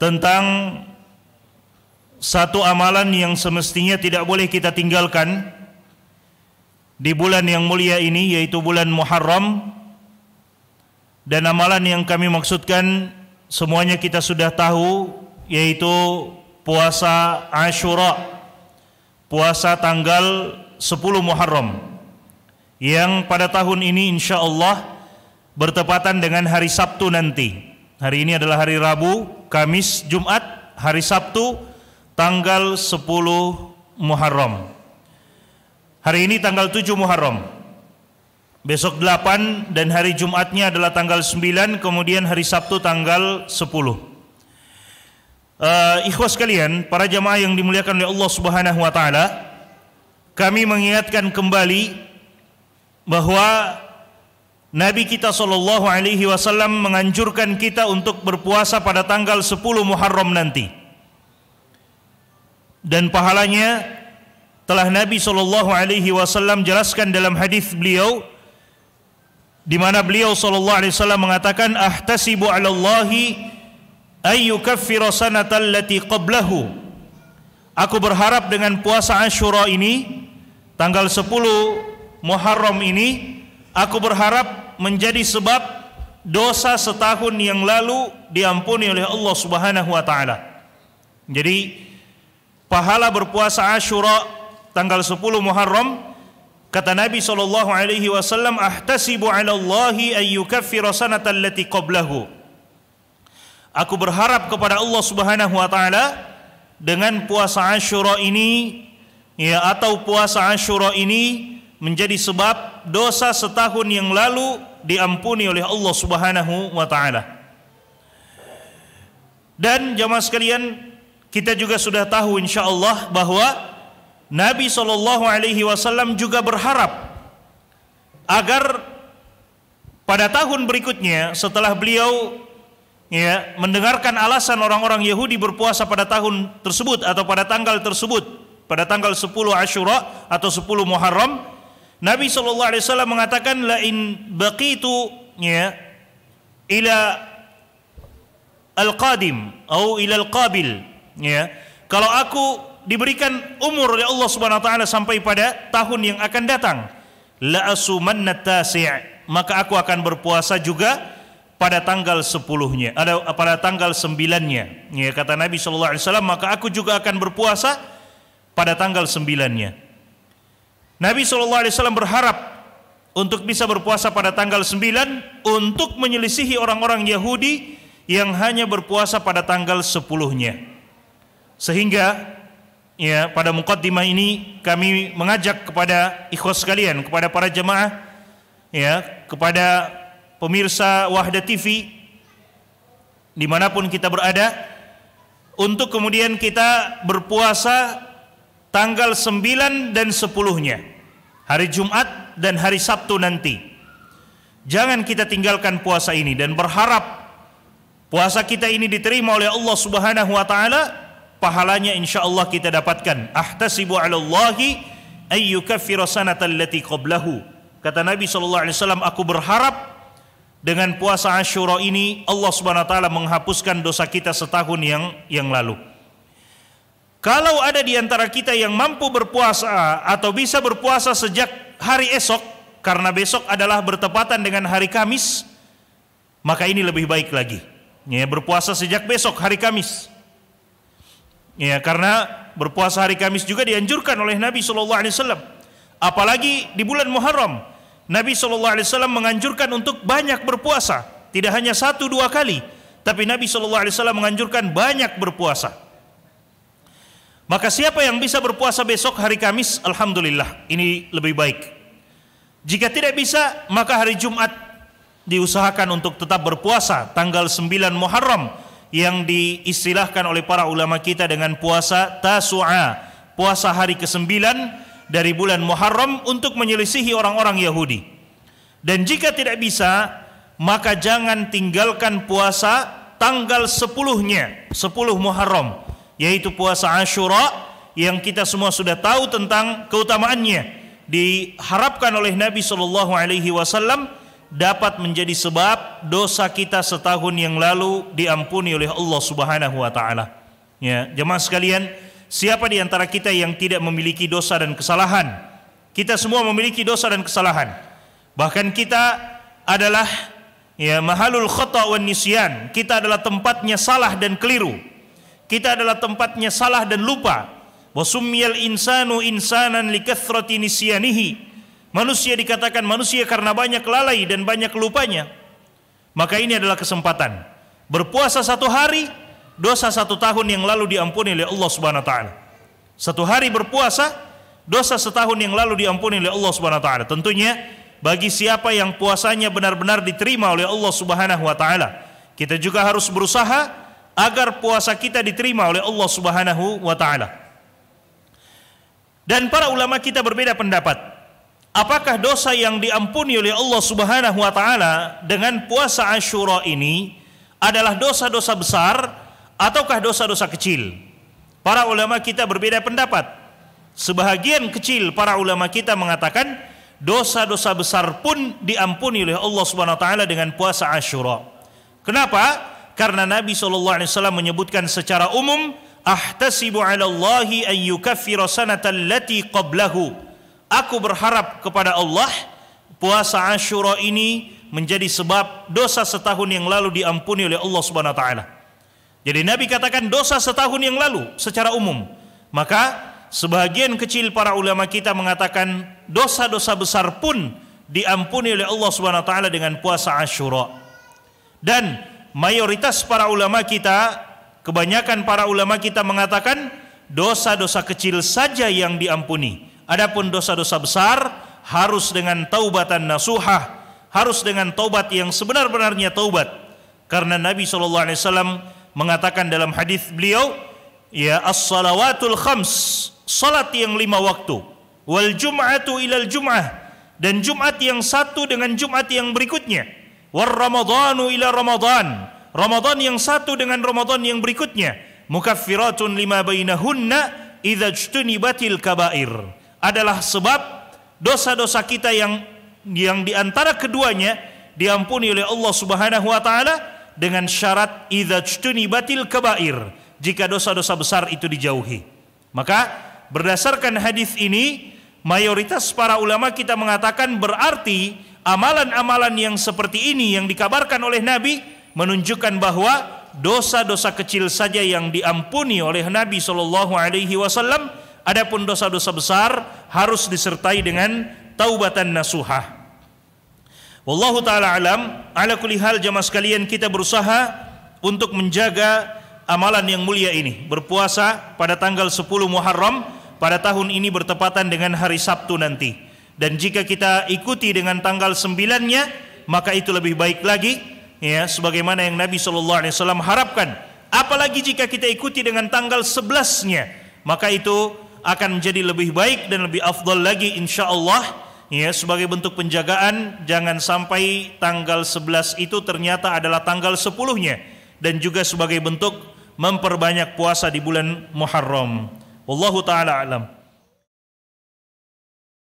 tentang satu amalan yang semestinya tidak boleh kita tinggalkan di bulan yang mulia ini yaitu bulan Muharram dan amalan yang kami maksudkan semuanya kita sudah tahu yaitu puasa Ashura puasa tanggal 10 Muharram yang pada tahun ini insya Allah bertepatan dengan hari Sabtu nanti hari ini adalah hari Rabu Kamis, Jumat, hari Sabtu, tanggal 10 Muharram. Hari ini tanggal 7 Muharram. Besok 8 dan hari Jumatnya adalah tanggal 9, kemudian hari Sabtu tanggal 10. Uh, eh, ikhwas kalian, para jamaah yang dimuliakan oleh Allah Subhanahu wa taala, kami mengingatkan kembali bahwa Nabi kita Shallallahu Alaihi Wasallam menganjurkan kita untuk berpuasa pada tanggal 10 Muharram nanti. Dan pahalanya telah Nabi Shallallahu Alaihi Wasallam jelaskan dalam hadis beliau, di mana beliau Shallallahu Alaihi Wasallam mengatakan, "Ahtasibu 'ala Allahi ayyukaffira sanatal lati qablahu." Aku berharap dengan puasa Ashura ini, tanggal 10 Muharram ini, Aku berharap menjadi sebab dosa setahun yang lalu diampuni oleh Allah Subhanahu wa taala. Jadi pahala berpuasa Asyura tanggal 10 Muharram kata Nabi sallallahu alaihi wasallam ahtasibu 'ala Allahi ay yukaffira sanata allati qablahu. Aku berharap kepada Allah Subhanahu wa taala dengan puasa Asyura ini ya atau puasa Asyura ini menjadi sebab dosa setahun yang lalu diampuni oleh Allah Subhanahu wa taala. Dan jamaah sekalian, kita juga sudah tahu insyaallah bahwa Nabi sallallahu alaihi wasallam juga berharap agar pada tahun berikutnya setelah beliau ya mendengarkan alasan orang-orang Yahudi berpuasa pada tahun tersebut atau pada tanggal tersebut pada tanggal 10 Ashura atau 10 Muharram Nabi sallallahu alaihi wasallam mengatakan la in baqitu ya ila al-qadim atau ila al-qabil ya. Kalau aku diberikan umur oleh Allah Subhanahu wa taala sampai pada tahun yang akan datang, la asumanna tasi' maka aku akan berpuasa juga pada tanggal sepuluhnya ada pada tanggal sembilannya ya kata Nabi Shallallahu Alaihi Wasallam maka aku juga akan berpuasa pada tanggal sembilannya Nabi SAW berharap untuk bisa berpuasa pada tanggal 9 untuk menyelisihi orang-orang Yahudi yang hanya berpuasa pada tanggal 10-nya. Sehingga ya pada mukaddimah ini kami mengajak kepada ikhwas sekalian, kepada para jemaah ya, kepada pemirsa Wahda TV dimanapun kita berada untuk kemudian kita berpuasa tanggal 9 dan 10-nya, hari Jumat dan hari Sabtu nanti. Jangan kita tinggalkan puasa ini dan berharap puasa kita ini diterima oleh Allah Subhanahu wa taala, pahalanya insya Allah kita dapatkan. Ahtasibu 'ala Allahi ayyuka sanatal lati qablahu. Kata Nabi sallallahu alaihi wasallam, aku berharap dengan puasa Asyura ini Allah Subhanahu wa taala menghapuskan dosa kita setahun yang yang lalu. Kalau ada di antara kita yang mampu berpuasa atau bisa berpuasa sejak hari esok karena besok adalah bertepatan dengan hari Kamis, maka ini lebih baik lagi. Ya, berpuasa sejak besok hari Kamis. Ya, karena berpuasa hari Kamis juga dianjurkan oleh Nabi Shallallahu alaihi wasallam. Apalagi di bulan Muharram, Nabi Shallallahu alaihi wasallam menganjurkan untuk banyak berpuasa, tidak hanya satu dua kali, tapi Nabi Shallallahu alaihi wasallam menganjurkan banyak berpuasa. Maka siapa yang bisa berpuasa besok hari Kamis, alhamdulillah, ini lebih baik. Jika tidak bisa, maka hari Jumat diusahakan untuk tetap berpuasa tanggal 9 Muharram yang diistilahkan oleh para ulama kita dengan puasa Tasu'a, puasa hari ke-9 dari bulan Muharram untuk menyelisihi orang-orang Yahudi. Dan jika tidak bisa, maka jangan tinggalkan puasa tanggal 10-nya, 10 Muharram yaitu puasa Ashura yang kita semua sudah tahu tentang keutamaannya diharapkan oleh Nabi Shallallahu Alaihi Wasallam dapat menjadi sebab dosa kita setahun yang lalu diampuni oleh Allah Subhanahu Wa Taala. Ya, jemaah sekalian, siapa di antara kita yang tidak memiliki dosa dan kesalahan? Kita semua memiliki dosa dan kesalahan. Bahkan kita adalah ya mahalul khata wan nisyan. Kita adalah tempatnya salah dan keliru. Kita adalah tempatnya salah dan lupa. Wasumiyal insanu insanan likathrati nisyanihi. Manusia dikatakan manusia karena banyak lalai dan banyak lupanya. Maka ini adalah kesempatan. Berpuasa satu hari, dosa satu tahun yang lalu diampuni oleh Allah Subhanahu wa taala. Satu hari berpuasa, dosa setahun yang lalu diampuni oleh Allah Subhanahu wa taala. Tentunya bagi siapa yang puasanya benar-benar diterima oleh Allah Subhanahu wa taala. Kita juga harus berusaha agar puasa kita diterima oleh Allah Subhanahu wa taala. Dan para ulama kita berbeda pendapat. Apakah dosa yang diampuni oleh Allah Subhanahu wa taala dengan puasa Asyura ini adalah dosa-dosa besar ataukah dosa-dosa kecil? Para ulama kita berbeda pendapat. Sebahagian kecil para ulama kita mengatakan dosa-dosa besar pun diampuni oleh Allah Subhanahu wa taala dengan puasa Asyura. Kenapa? karena Nabi sallallahu alaihi wasallam menyebutkan secara umum ahtasibu 'ala Allahi an yukaffira sanata allati qablahu. Aku berharap kepada Allah puasa Ashura ini menjadi sebab dosa setahun yang lalu diampuni oleh Allah Subhanahu wa taala. Jadi Nabi katakan dosa setahun yang lalu secara umum. Maka sebagian kecil para ulama kita mengatakan dosa-dosa besar pun diampuni oleh Allah Subhanahu wa taala dengan puasa Ashura Dan mayoritas para ulama kita, kebanyakan para ulama kita mengatakan dosa-dosa kecil saja yang diampuni. Adapun dosa-dosa besar harus dengan taubatan nasuhah, harus dengan taubat yang sebenar-benarnya taubat. Karena Nabi Shallallahu alaihi wasallam mengatakan dalam hadis beliau, ya as-salawatul khams, salat yang lima waktu, wal jum'atu ilal jum'ah dan Jumat yang satu dengan Jumat yang berikutnya war ramadhanu ila ramadhan ramadhan yang satu dengan ramadhan yang berikutnya mukaffiratun lima bainahunna idza jtunibatil kabair adalah sebab dosa-dosa kita yang yang diantara keduanya diampuni oleh Allah Subhanahu wa taala dengan syarat idza jtunibatil kabair jika dosa-dosa besar itu dijauhi maka berdasarkan hadis ini mayoritas para ulama kita mengatakan berarti amalan-amalan yang seperti ini yang dikabarkan oleh Nabi menunjukkan bahwa dosa-dosa kecil saja yang diampuni oleh Nabi Shallallahu Alaihi Wasallam, adapun dosa-dosa besar harus disertai dengan taubatan nasuhah. Wallahu taala alam, ala kulli hal jamaah sekalian kita berusaha untuk menjaga amalan yang mulia ini. Berpuasa pada tanggal 10 Muharram pada tahun ini bertepatan dengan hari Sabtu nanti dan jika kita ikuti dengan tanggal sembilannya maka itu lebih baik lagi ya sebagaimana yang Nabi Shallallahu Alaihi Wasallam harapkan apalagi jika kita ikuti dengan tanggal sebelasnya maka itu akan menjadi lebih baik dan lebih afdol lagi insyaallah ya sebagai bentuk penjagaan jangan sampai tanggal sebelas itu ternyata adalah tanggal sepuluhnya. dan juga sebagai bentuk memperbanyak puasa di bulan Muharram. Wallahu taala alam.